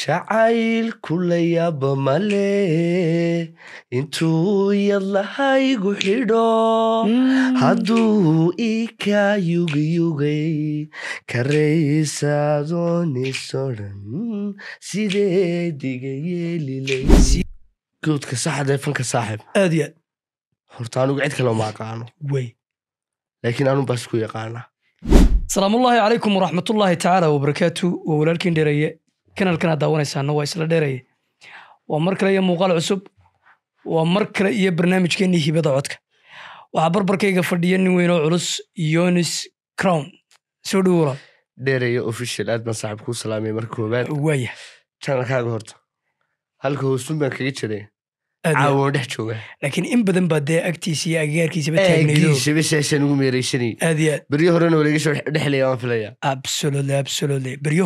jacayl kula yaaba male intuu yadlahaygu xidho hadduu ika yugiyugay karaysaadonisoran sidee diga yeelilayguudka saxadee fanka saaxiib aad y aad horta anugu cid kale uma aqaano wey laakiin anun baas ku yaqaanaa asalaamullaahi calaykum waraxmatullaahi tacaala wabarakaatu waa walaalkiin dhereeye kanalkan aad daawanaysaana waa isla dheeraya waa mar kale iyo muuqaal cusub waa mar kale iyo barnaamijkeennii hibada codka waxaa barbarkayga fadhiya nin weyn oo culus yonis crown soo dhowo walaal dheeraya official aad baan saaxib kuu salaamay mar koobaad waaya janalkaaga horta halka hoostun baan kaga jiray laakiin in badan baa dee agtiisa iyo agagaarkiisaba taagnaydobasaasan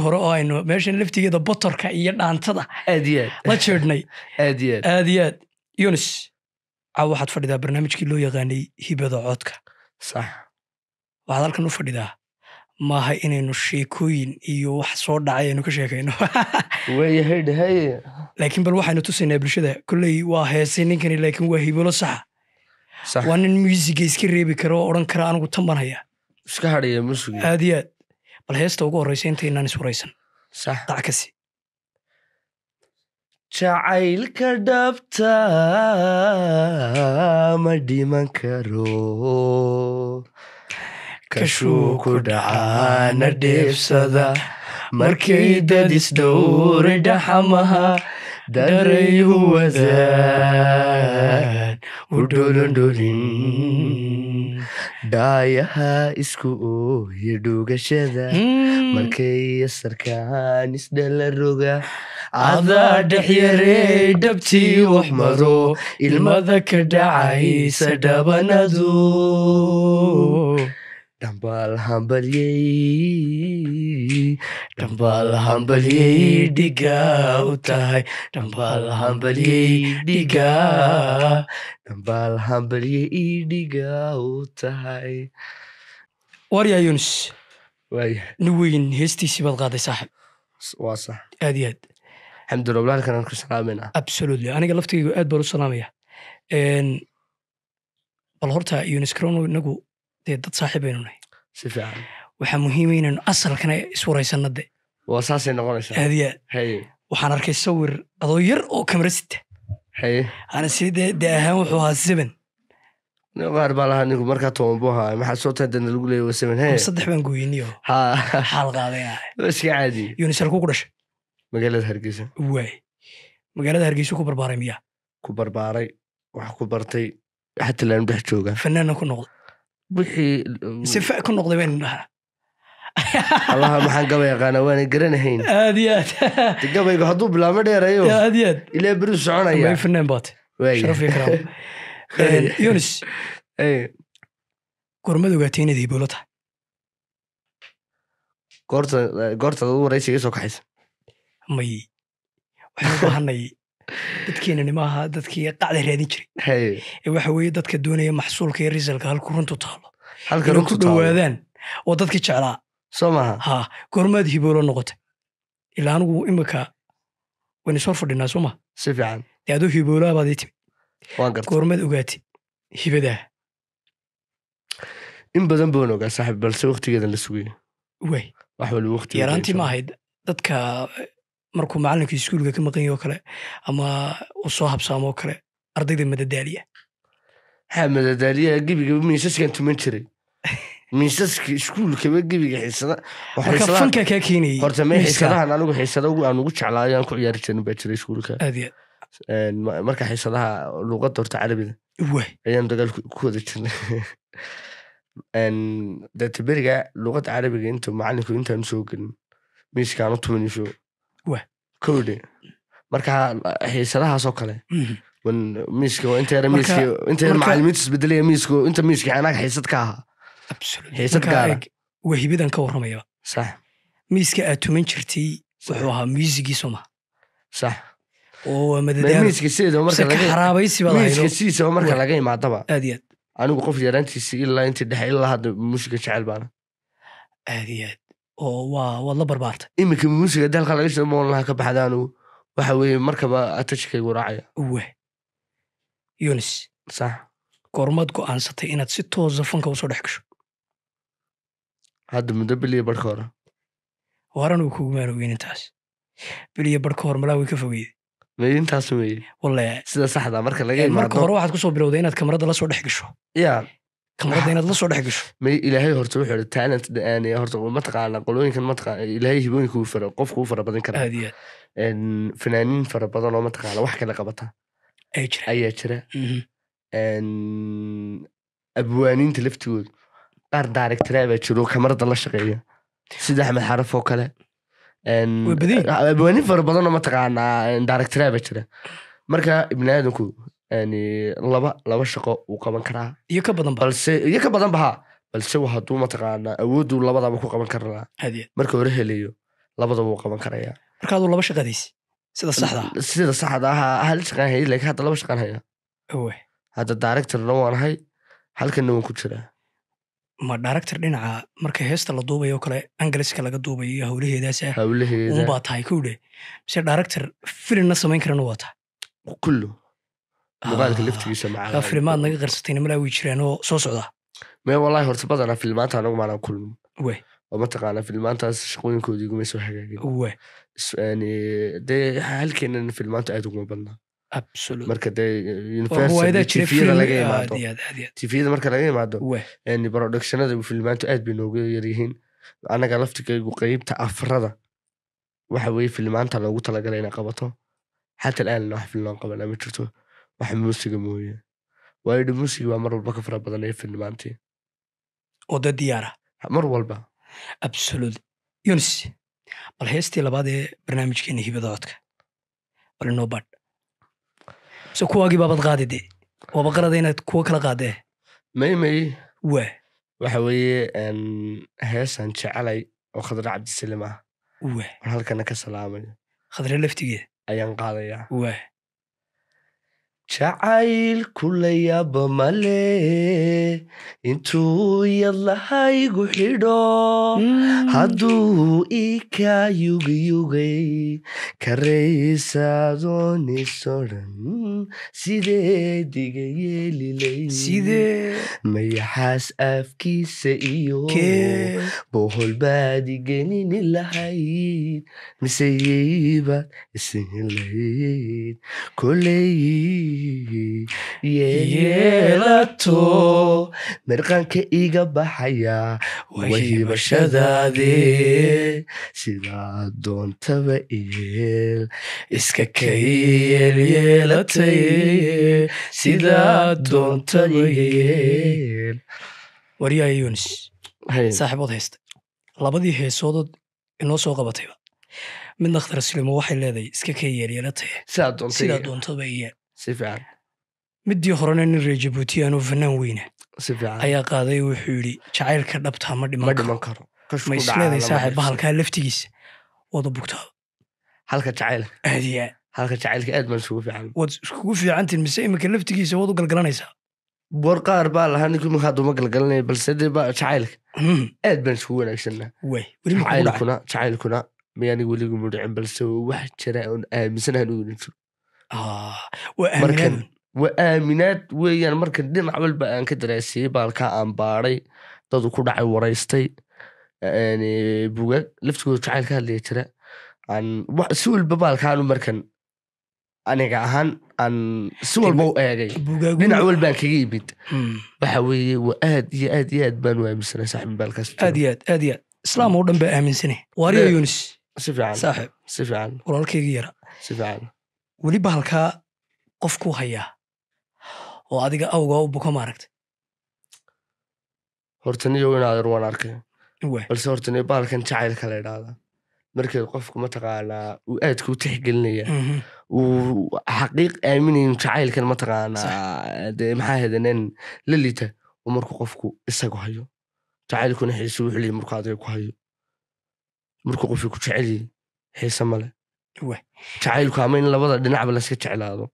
hore oo aynu meeshan laftigeeda botorka iyo dhaantada la jeedhnay aad iyo aad yunis caaw waxaad fadhidaa barnaamijkii loo yaqaanay hibada codka sax waxaad halkan u fadhidaa maaha inaynu sheekooyin iyo wax soo dhacay aynu ka sheekayno laakiin bal waxaynu tusaynaa bulshada kolley waa heesay ninkani laakiin waa hibilo saxa waa nin muusiga iska reebi kara oo odhan kara anigu tan baan hayaa aad iyo aad bal heesta ugu horreysa intaynaan ishuraysan dackasi jacaylka dhabta ma dhiman karo ku dhacaana dheebsada markay dad dadisdhowray dhaxamaha daray huwadaan u dholondholin dhaayaha isku ooya dhugashada markay asarkaan isdhala roga adaa dhexyarey dhabtii wax maro ilmada ka dhacaysa dhabanadu dhambaal hambalyey dhambaal hambalyey dhigaa u tahay dhambaal hambalyey dhigaa dhambaal hambalyey dhigaa u tahay waaryaa yunis nin weyn heestiisii baad qaaday saaxib waa sax aad iyo aad alxamdullah walaalkan ku salaamayna absolutely aniga laftigaygu aad baan u salaamaya bal horta yunis karono inagu dee dad saaxiib aynu nahay si fiican waxaa muhiima ah inaynu asalkana iswaraysana de waa saasay noqonaysaa aadiya waxaan arkay sawir adoo yar oo kamara sita haye ana si dee dee ahaan wuxuu ahaa seven qaar baa lahaa ninku markaa toban buu ahaa maxaa soo tahay dana lagu leeyahay seven haye saddex baan gooyiniyo xaal qaadayna iska caadi yunisar ku dhashay magaalada hargeysa waay magaalada hargeysa ku barbaaray miyaa ku barbaaray wax ku bartay xataa laanu dhex joogaa ku noqday sifa ku noqday baynu dhahaa allaha maxaan gaba yaqaana waana garanahayn aad iyo aad gabaygu hadduu bilaamo dheerayo aad iyo aad ilaa beridu soconaya fanaan yunis goormaad ogaatay inaad tahay goorta goortaad ugu waraysiga soo kaxaysa may waxaan u baahanay dadkeenani ma dadkii qacda raadin jiray e waxa weye dadka doonaya maxsuulka iyo risalka halku runtu taalo inay ku dhowaadaan oo dadkii jeclaa somaha ha goormaad hiboolo noqotay ilaa anigu imika wayna sor fadhinaa sooma si fiican dee adoo hiboolaa timi goormaad ogaatay hibadaah in badan baan ogaa saaxib balse waktigeedan la sugay waay wax walba waqti ma ahayd dadka markuu macalinka iskuulka ka maqan yahi oo kale ama uu soo habsaamo oo kale ardayda madadaaliya ha madadaaliyaha gebigaba miisaskan tuman jiray miisaska iskuulkaba gebiga xiisadfanka kaa keenayxiisadahan anigu xiisada aan ugu jeclaayo aan ku ciyaari jirin baa jiray iskuulka marka xiisadaha luuqadda horta carabiga ayaan dagaal ku wada jirnay deeta beriga luuqadda carabiga inta macalinku intaanu soo gelin miiskaanu tumanisho kowdhe marka heysadahaasoo kale hmm. miiskintmacalimiinta isbedelaya miisku inta miiski anaga ka ahaa heysad ah. ka warramayaba sax miiska aad tuman jirtay wuxuu ahaa miisigii soo sax oo marka laga imaadaba aad iyo aad anigu qof yaraantiisi ilaa intii dhexe ilaa hadda muusiga jecel baana aad iyo aad oo oh, waad la barbaartay iminka muusiga daalka laga jiro moolnaha ka baxdaanu waxa weye markaba atashkaygu raacaya wah yunis sax goormaad go'aansatay inaad si toosa fanka usoo dhex gasho hadda muddo biliya barhka hore waaran uu kugu maanoogeyn intaas biliya barhka hor malaa way ka fogeeyey meydintaas meye walle sida saxda marka laga imaado marka hore waxaad kusoo bilowday inaad kamarada lasoo dhex gasho ya kamarada inaad la dhex gasho ilaahay horta wuxuu ihi horta mataqaana qolooyinkan mataqaana hibooyinka uu u fara badan fanaaniin fara badan oo mataqaana wax kale qabata ayaa jira mhm. abwaaniinta laftigood qaar daarigtaraa baa jiro kamarada la shaqeeya sida axmed xaraf oo kale abwaaniin fara badan oo mataqaana daarigtaraa jira marka ibni aadamku laba laba shaqo uu qaban karaa iyo ka badanbaiyo ka badan baha balse haduu mataqaanaa awooduu labadaba ku qaban karaa marka hore helayo labadaba uu qaban karaya markaaduu laba shaqadays sida saxda sida saxda aha hal shaqaan hay lakin hadda laba shaqaan haya hadda directorna waan ahay halkana waan ku jiraa ma director dhinaca marka heesta la duubayo kale angaliska laga duubayo iyo howlaheedaas ah tahay kowdhe mise director filimna samayn karana waa tahay kullu mobailka laftigiisa maafrimaad naga qarsatayna malaa way jiraan oo soo socda me walahi horta badanaa filmaanta anagu maanaan kulmin oo mataqaana filmaantaas shaqooyinkoodii iguma soo hagaagin dee halkeenan filmaanta aad uguma badnaa marka deetviyada eh, marka laga imaado productionada filmaantu e aad bay nooga yaryihiin anaga laftigaygu qeybta afrada waxa weye filmaanta loogu talagalay inay qabato xataa alaan wax filnoon qabana ma jirto waxa muusiga mooye waayo muusiga waa mar walba ka fara badan ee filimaantii oo dee diyaara mar walba absolut yunis bal heestii labaad ee barnaamijkeena hibada codka bal inoo badh se kuwaagii baabad qaadi dee waaba qarada inaad kuwa kala qaadee maymay wa waxa weeye heesaan jecelay oo khadre cabdisalim ah wa war halkana ka salaamayo khadre laftigeed ayaan qaadayaa waa jacayl kulayaaba male intuu yadlahaygu xidho hmm. hadduu ika yugiyugay karaysaadoonisodhan sidee diga yeelilay mayaxaas afkiisa iyo bohol baadi genini lahayd miseyeybaad isin helayd yeelato mirqanka iga baxaya wahibashadaade sidaa doontaba iyeel iska ka kayeelyeelatay sidaa doontaba yeel waryaaya yunis saaxiibood haysta labadii heesoodood inoo soo qabatayba mid nakhtar silimo waxay leedahay iska kayeelyeelatay sidaa doontaba iyeel si fiican midii horena nin reer jabuutiyaanoo fanaan weyna ayaa qaaday wuxuu yidhi jacaylka dhabtaa ma dhiman karo ma isleeday saaxiib bahalkaa laftigiisa wada bugtaa halka jacaylka aad halka jacaylka aad baan isugu fiican waad iskugu fiicantiin mise iminka laftigiisa waad u galgalanaysaa boor qaar baa lahaa ninkii iminka hadda balse dee baa jacaylka hmm. aad baan isugu wanaagsanaa jacaylkuna miyaanig weligu mudhicin balse wax jira oon aaminsanahan u jiro waa aaminaad weeyaan markan dhinac walba aan ka daraasiyey baalkaa aan baadhay dadu ku dhacay waraystay bugaag laftigooda jacayl ka hadlaya jira si walba baalkaanu markan aniga ahaan aan si walba u eegay dhinac walbaan kaga imid waxa weye waa aad iyo aad iyo aad baanu aaminsanay saaxib baalkaas aad iyo aad aad iyo aad islaam oo dhan baa aaminsanay waariya yunis si fiican saaxib si fiican walaalkayga yara si fiican weli halkaa qof ku hayaa oo adiga awga u buko maaragta hortaniyo inaadeer waan arkay balse hortaniyo bahalkan jacaylka la idhaahdaa markeed qofku mataqaanaa uu aadka u tixgelinaya mhm. uu xaqiiq aaminayn jacaylkan mataqaanaa de maxaa hedaneen la lita oo markuu qofku isagu hayo jacaylkuna xiise u xiliya markuu adiga ku hayo markuu qofi ku jeceliyey xiise male jacaylku ama in labada dhinacba laska jeclaado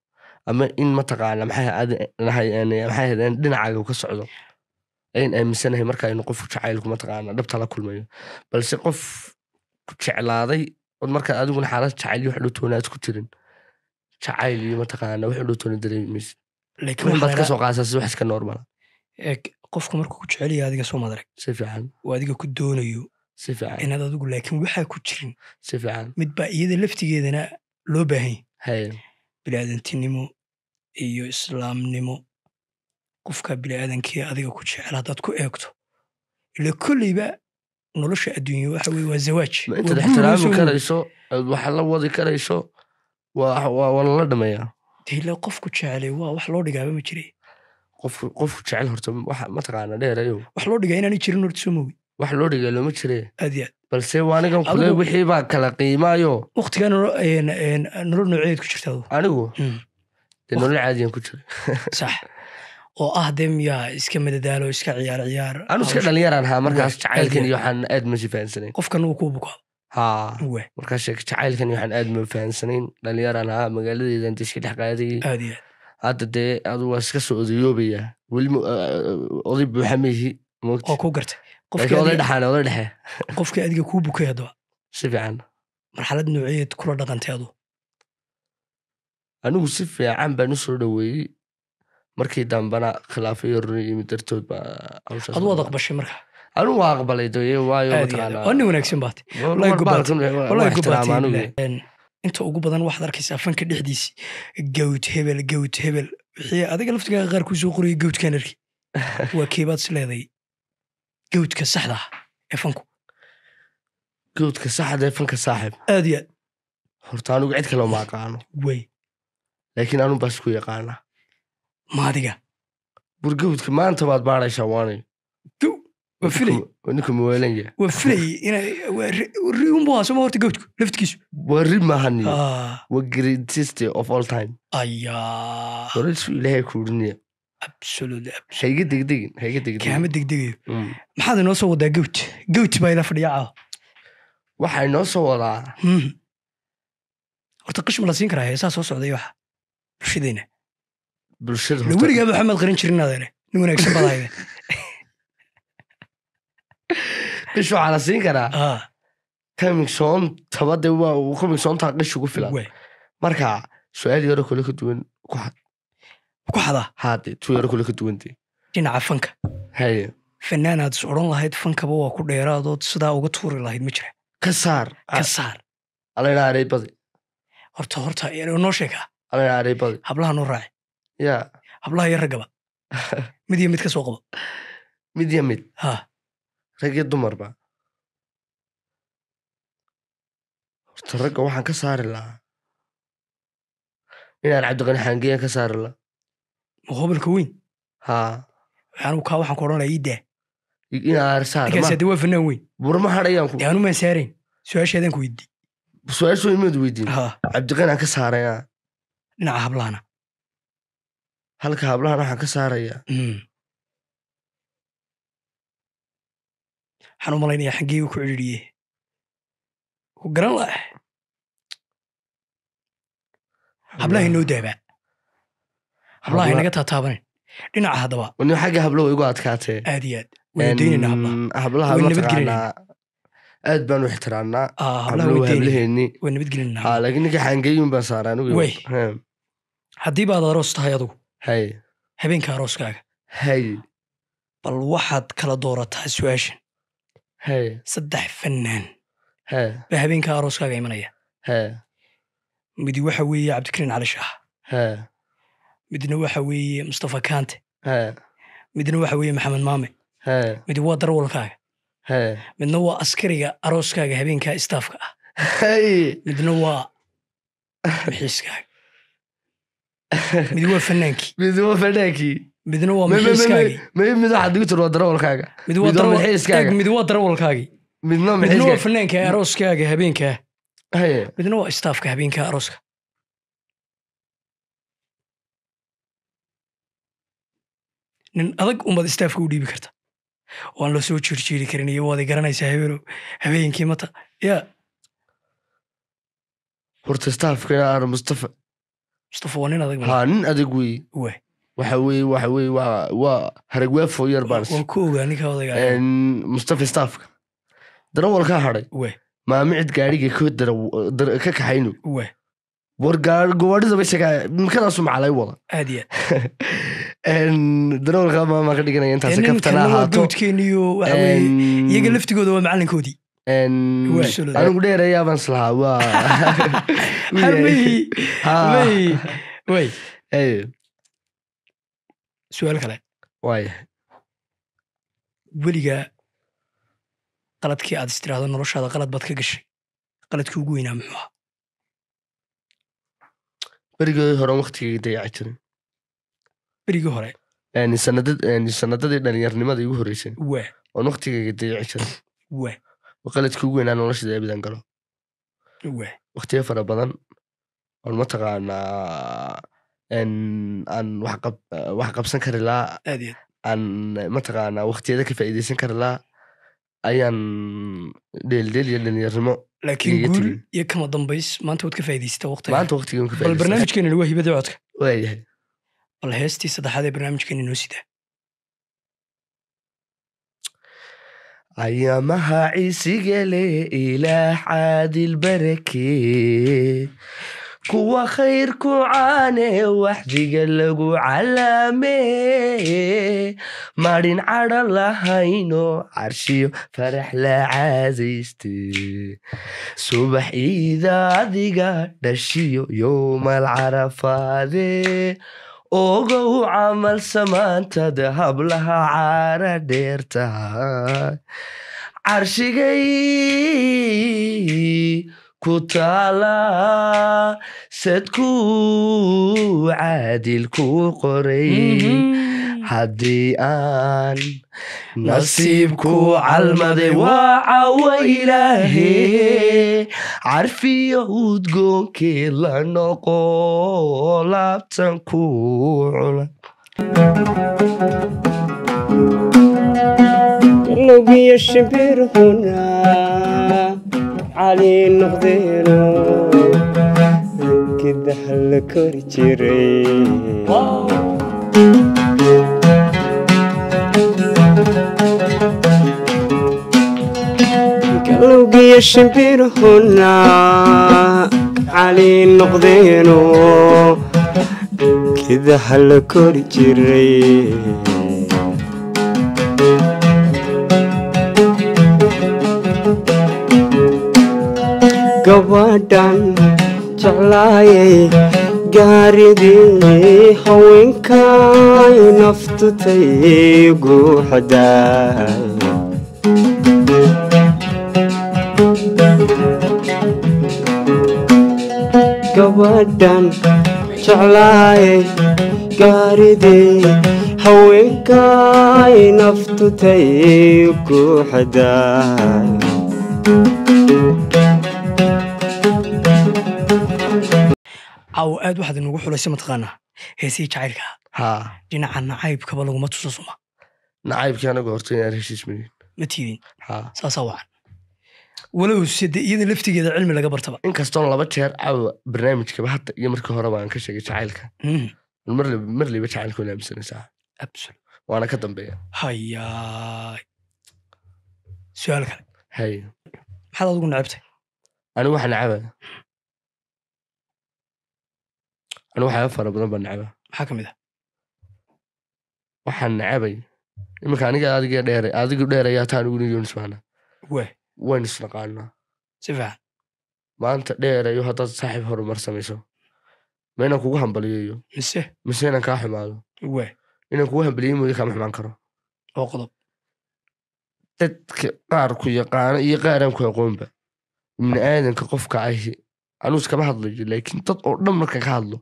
ama in mataqaana dhinacaaga ka socdo ayn aaminsanahay markaaynu qofku jacaylku mataqaana dhabta la kulmayo balse qof ku jeclaaday od adiguna xaalad jacayl iyo wax ku jirin jacayl iyo mataqaana wax dhutoona dareemaysa baad ka wax iska normal qofku markuu ku jeceliyo adiga soo madarag si fiican oo adiga ku doonayo inaad adigu laakiin waxaa ku jirin midbaa iyada laftigeedana loo baahanya biniaadantinimo iyo islaamnimo qofka biniaadankii adiga ku jecel haddaad ku eegto ila kolleyba nolosha adduunya waxa weye waa zawaaj intaad ixtiraami karayso waxaad la wadi karayso waa lala dhameeyaa dila qofku jeclay waa wax loo dhigaaba ma jiray qofku jecel horta mataqaana dheerayo wax loo dhigaa inaanay jirin horta soo moogi wax loo dhiga looma jire balse anigan kule wixii kala qiimaayo waqtigaa nolol nooceed ku jirta anigu mm. dee nolol caadiyan ku jira sax oo ah dee miyaa iska madadaalo iska ciyaar ciyaar anu iska dhalinyaraan haa markaas jacaylkan iyo waxaan aad ma fahansanayn qofkan uu kuu bukaa haa markaas sheeg jacaylkan waxaan aad ma fahansanayn dhalinyaraan haa magaaladeydan dee iska dhex qaadayay aad iyo aad hadda dee adu waa iska soo odayoobaya weli eh, eh, oday buuxa meihi oo ku gartay qofkii adiga kuu bukay haddaba si fiican marxalad nooceed kula dhaqantay adu anigu si fiican baan usoo soo dhoweeyey markii dambana khilaafayo runa yimid dartood baadu waad aqbashay marka anigu waa aqbalay doye wanaagsan baat inta ugu badan waxaad arkaysaa fanka dhexdiisi gawd hebel gawd hebel wixii adiga laftigaa qaar kuu soo gawdkaan arki waa keebaad is leeday gawdka saxda ah ee fanku gawdka saxda ee fanka saaxib aad iyo aad horta anugu cid kale uma aqaano wey laakiin anuu baas ku yaqaana maadiga bur gawdka maanta baad baaraysaa waanay waa filay ninka muweelanya waa filayay inri unbu haa ri maahani ah. waa greatest of all time ayaa warasu ilaahay hayga degdeginama degdegayo maxaad inoo soo wadaa gawj gawj baa ila fadhiya caaw waxaa inoo soo wadaa hmm. horta qishma la siin karaa heesaa soo socday waxa bulshadeena weligaaba waxba maad qarin jirin adeene nin wanaagsan baad qish waxaa la siin karaa comingson tabade comingsoontaa qish ugu filan marka su-aal yaro kole ka duwan ku xad ku xadaa haade dhinaca fanka haye fanaan aad is odhan lahayd fankaba waa ku dheeraadood sidaa uga tuuri lahayd ma jira ka saar ka saar horta horta noo sheekaa aladhaa areybadi hablaha noo raaci ya hablaha iyo raggaba mid iyo mid ka soo qabo mid iyo mid ha rag dumarba horta ragga waxaan ka saari lahaa inaan cabdiqani xaangeyaan ka saari lahaa muqaabalka weyn kaa waxaan ku odhanaya ii daa markaas waa fanaan weyn burma hadhayaan aan umaan saarayn ku weydii su-aashoo imaad weydiin cabdiqaan aan ka saaraya dhinaca hablahana halka hablahan waxaan ka saaraya hmm. waxaan u malaynaya xaggeygu ku cidhiiriye ku garan hablaha inoo daabaa hablaha naga taataabanen dhinaca haddaba xagga hablo way ugu adkaatee aad iyo aad waynu aad baan saaraa anugu baad aroos tahay adugu hay habeenka arooskaaga bal waxaad kala doorataa su saddex fannaan baa habeenka arooskaaga imanaya midi waxa weeye cabdikariin cali midna waxa weeye mustafa kante midna waxa weeye maxamed maame mid waa darwalkaaga midna waa askariga arooskaaga habeenkaa istaafka ah midna waa mixiiskaaga mid waa fanaankii mid waa fanaankii midna waa mixiiskaagii mid waxa digtor waa darawalkaaga mid waa mixiiskaaga mid waa darawalkaagii midna waa fanaanka arooskaaga habeenkaa midna waa istaafka habeenkaa arooska nin adag umad istaafka u dhiibi karta oo aan la soo jirjiiri karin iyo waaday garanaysaa habeenow habeenkii mata ya horta staafkana aan mustafa mustafa waa nin adag ha nin adag wey wa waxa weye waxa weye waa waa haragweefo yar baan waan ku ogaa ninka odagaa mustafa staafka darawalkaa hadhay wa maamicid gaariga ka dara ka kaxayno wa war gawaadhidaba isagaa ninkadaasu macalay wada aad yaad daroolka baan ka dhiganaya intaasi kaftana ahaato laftigooda waa macalinkoodii anigu dheer ayaabaan islahaa su-aal kale waaya weligaa qaladkii aad istiraahdo noloshaada qalad baad ka gashay qaladkii ugu weynaa muxuu aha berigii hore waktigay dayacay jirin berigii hore sanadadii dhalinyarnimada igu horreysay oon waktigayga dayici jiray qaladka ugu weynaa noloshada ebidan galo waktiyo fara badan oon mataqaanaa aan wax qabsan kari laa aan mataqaanaa waktiyada ka faa'idaysan kari laa ayaan dheeldheel iyo dhalinyarnimo laakiin guul iyo kama dambays maanta waad ka faa'idaysata waqtiga maanta waqtiga bal barnaamijkeenana codka waayahay bal heestii saddexaad ee barnaamijkeena inoo sida ayaamaha ciisigale ilaah caadil barake kuwa khayrku caane waxdiga lagu calaame marin cadha lahayno carshiyo farax la caasayste subax iida adiga dhashiyo yowmal carafaadee ogow camal samaantad hablaha caara dheertahay carshigay ku taala sadkuu caadil kuu qoray mm-hmm haddii aan nasiibku calmaday waacawa ilaahe carfiyo udgoonkeed la noqo laabtan ku cuna nugiyo shimbirhuna cali noqdeenu kidaha la kori jiray gabadhan jeclaayay gaaridii haweenkay naftutay guuxda gabadhan jeclaayay gaaridey haweenkaay naftutay ku xadaay aw aad waxaad inugu xulaysa mataqaanaa heesihii jacaylkaa dhinaca nacaybkaba laguma tuso suma nacaybkii anagu horta inaan heshiis midin ma tiidin saasaa wacan walow iyada laftigeeda cilmi laga bartaba inkastoon laba jeer caawa barnaamijkaba hadda iyo markii horeba aan ka sheegay jacaylka hmm. marliba jacaylka ilaamsanaysaa waana ka dambeeya haya su-aal kale hay maxaad adigu necabtay anigu waxaa necaba anigu waxyaaba fara badan baa necaba maxaa ka mid ah waxaan necabay iminka aniga adiga dheeray adigu dheerayaa taan ugu niyonismaana waan isnaqaanaa si fiican maanta dheerayo haddaad saaxiib horumar samayso ma inaan kugu hambaliyayo mise mise inaan kaa xumaado way inaan kugu hambaliyo mooye kama xumaan karo oo qodob dadka qaar ku yaqaano iyo qaaraan ku aqoonba ibni aadanka qofka ahi anuus kama hadlayo laakiin dad oo dhan marka ka hadlo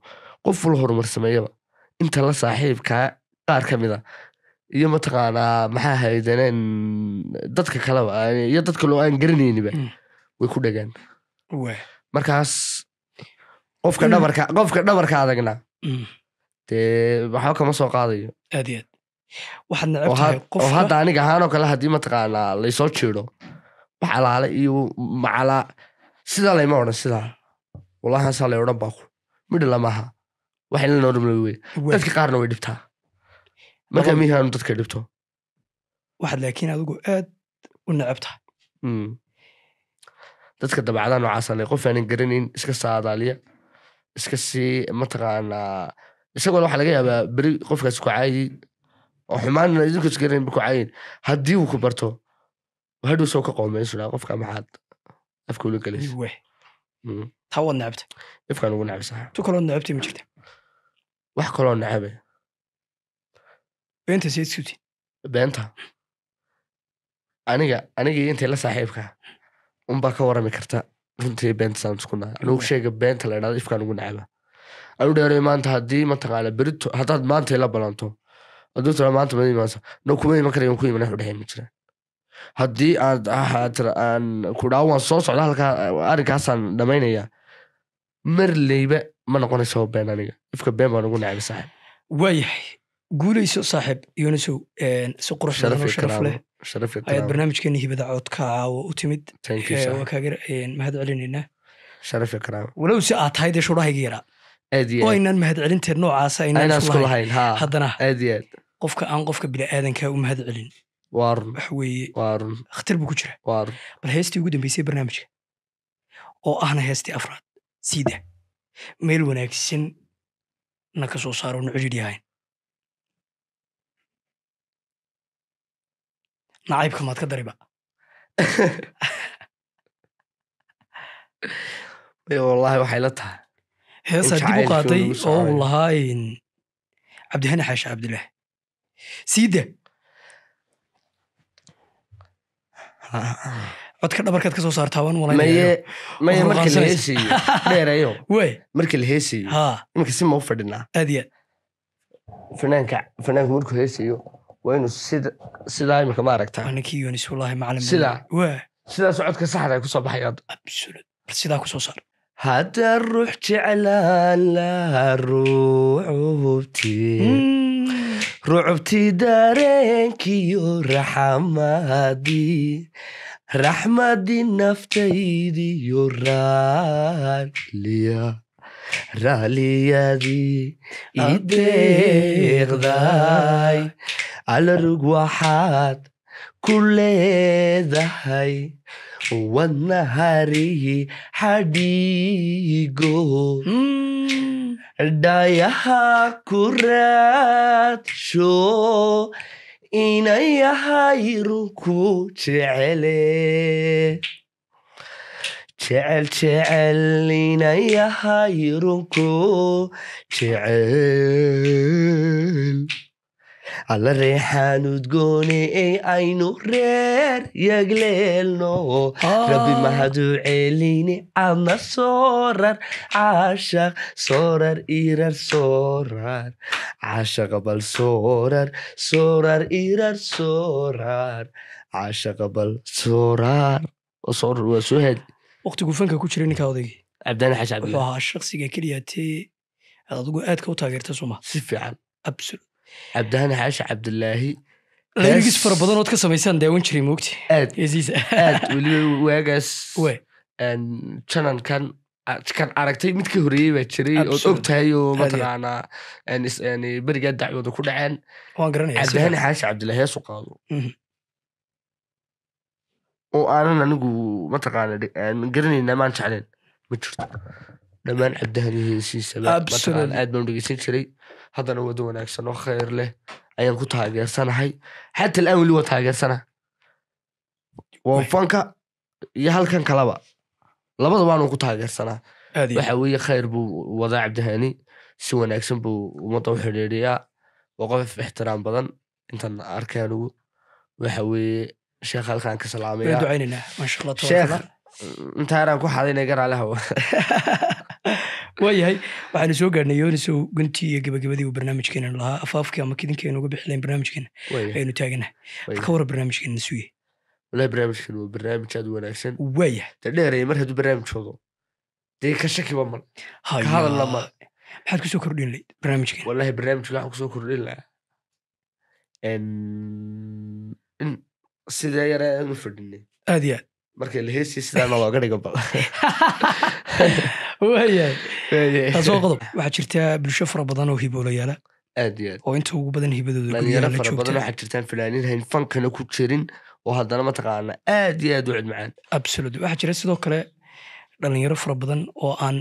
qof wal horumar sameeyaba inta la saaxiibkaa qaar ka mid a ah, iyo mataqaanaa maxaa haydaneen dadka kaleba iyo dadka loo aan garanayniba hmm. way ku dhegaan markaas qofka hmm. dhabarka qofka dhabarka adagna hmm. dee waxba kama soo qaadayo oo hadda aniga ahaanoo kale haddii mataqaanaa laysoo jiido wax alaale iyo macalaa sidaa layma odhan sidaa walahaasaa lay odhan baaku midha lamaha wax inla dadka qaarna way dhibtaa marka mihi aanu dadka dhibto waxaad laakiin adigu aad u necab tahay hmm. dadka dabacdaa noocaasale ah qof aanan garanayn iska saadaaliya iska sii mataqaanaa isagoona waxaa laga yaabaa beri qofkaas ku caayi oo xumaanna idinkaas garanayn ba ku caayin haddii uu ku barto hadhow soo ka qoomaysudaa qofka maxaad afka ula gelays hmm. taa waad necabta ifkaan ugu necabsaa tu kaloo necabtay ma jirta wax kaloo necabe beenta seed aniga anigii intay la saaxiibkaa unbaa ka warami karta runtii beentasaan isku naa anugu sheega beenta la idhahdo ifkaan ugu nacaba anu maanta haddii mataqaana berito haddaad maanta ila balanto hadduu maanta mada imaansa no kuma iman karayan ku iman udhexeyn ma jiraan haddii aad aan ku soo socda halkaa arrinkaasaan dhamaynaya marleyba ma noqonayso been aniga ifka been baan ugu nacaba saaxiib waayahay guuleyso saaxiib yunusow si qurux badanoo sharaf leh ayaad barnaamijkeena hibada coodka caawa ah u timid eh, waa kaaga mahad celinaynaa walow si aad tahay dee shurahayga yaraa oo aynaan mahad celinteed noocaasa aynaan isku lahayn haddana qofka aan qofka biniaadanka u mahad celin waxa weeye khatar buu ku jira bal heestii ugu dambeysay barnaamijka oo ahna heestii afraad siida meel wanaagsan na ka soo saaro nu yahayn nacaybka maad ka dariba walahi waxay la tahay heesaa dib u qaaday oo uu lahaa cabdihani xaashi cabdilaah siida codka dhabarkaad ka soo saartaawan maye marka la heeseeyo dheerayo marka la heeseeyo imanka si mau fadhinaa aad ya fanaanka fanaanku markuu heeseeyo waa inuu sidaa imika ma aragtasidaa socodka saxda kusoo baxay haddaa ruux jeclaan laha ruucubti hmm. rucubti dareenkiyo raxamadii raxmadii naftaydiyo raaliya raaliyadii ideeqday على رجوحات كل ذهي هي حديقو حديقه دايها كرات شو إنيها يركو تعلي تعل تعل إنيها يركو تعل alle reexaanuudgoone ee aynu reer yagleelno ah. rabbi mahaduu ceeline cadna soorar caashaq soorar irar soorar caashaqabal soorar soorar irar soorar caashaqabal soorar waa soo haad waqtiguu fanka ku jiray ninkaa odaygii cabdaane xashi wuxuu ahaa shaksiga keliya adigu aadka u taageerta suma si fiican absolut cabdihaan xaashi cabdilaahi lagiis fara badan ood ka samaysaan daawan jiray moogti aad aad weliba waagaas janankan kan aragtay mid ka horeeyey baa jiray ood og tahay oo mataqaanaa berigaa dacwooda ku dhaceen cabdihaani xaashi cabdilaahi heesu qaado oo aanan anigu mataqaana garanayna maan jecleen ma jirto dhammaan cabdihaani heesiisa aad baan dhegeysan jiray haddana waddo wanaagsan oo khayr leh ayaan ku taageersanahay xata alaan weli waa taageersana woofanka iyo halkan kalaba labada ku taageersanaa waxa weye khayr buu wadaa cabdihani si wanaagsan buu ummadda u xidhiiriyaa waa qof ixtiraam badan intan arkay anigu waxa weye sheekh halkan ka salaamaya intaanaan ku xadayna garaalaha wayahay waxaanu soo gaarhnay yoonisow gunti iyo gebagabadii uu barnaamijkeena lahaa afaafkii ama kidinkeena uga bixi lahayn barnaamijkeena aynu taaganahay ka wara barnaamijkeena suuye walahi barnaamijkan waa barnaamij aad wanaagsan waayah de mar hadduu barnaamij dee ka shakiba mal ka hadalla maxaad kusoo kordhin layd barnaamijkeena wallahi barnaamijkan waxaan kusoo kordhin lahaa in sidaa yara aanu fadhinay aad iyo aad marka la sidaana looga dhiga bada waxaa jirta bulsho fara badan oo hiboolayaala oo inta ugu badan hibadooda waxaa jirtaan fanaaniin fankana ku jirin oo haddana mataqaana aad iyo aad u cidmacaan absolut waxaa jira sidoo kale dhalinyaro fara badan oo aan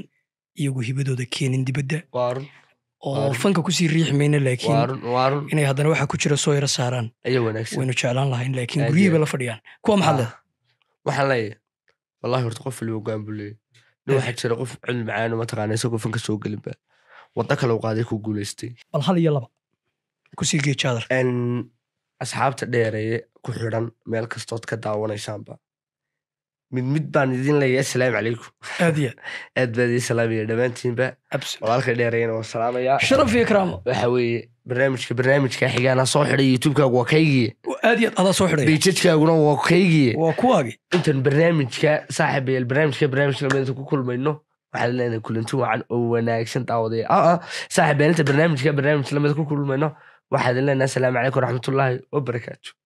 iyagu hibadooda keenin dibadda oo fanka kusii riixi mayna inay haddana waxa ku jira soo yaro saaraan waynu jeclaan lahayn laakiin guryihii la fadhiyaan kuwa maxaad leh waxaan leeyahay wallahi horta qof waliba go'aan buu leeyahy waxa jira qof cilmi caano mataqaana isagoo fanka soo gelinba wadda kalau qaaday ku guuleystay bal hal iyo laba kusii geejaadar asxaabta dheereye ku xidran meel kastood ka daawanaysaanba mid mid baan idin leeya assalaamu calaykum aad y aad baad ii salaamaya dhammaantiinba walaalka dheereyena waan salaamayaa sharaf iyo karaamo waxa weeye barnaamijka barnaamijka xigaana soo xidhay youtubekaagu waa kaygii aad yaad adaa soo xidhay biijajkaaguna waa kaygii waa kuwaagi intan barnaamijka saaxib yael barnaamijka barnaamijka labaynta ku kulmayno waxaan leenahay kulanti wacan oo wanaagsan daawadaya aa ah, ah, saaxib yaelinta barnaamijka barnaamijka labaynta ku kulmayno waxaan leenahay asalaamu calaykum waraxmatullaahi wabarakaatu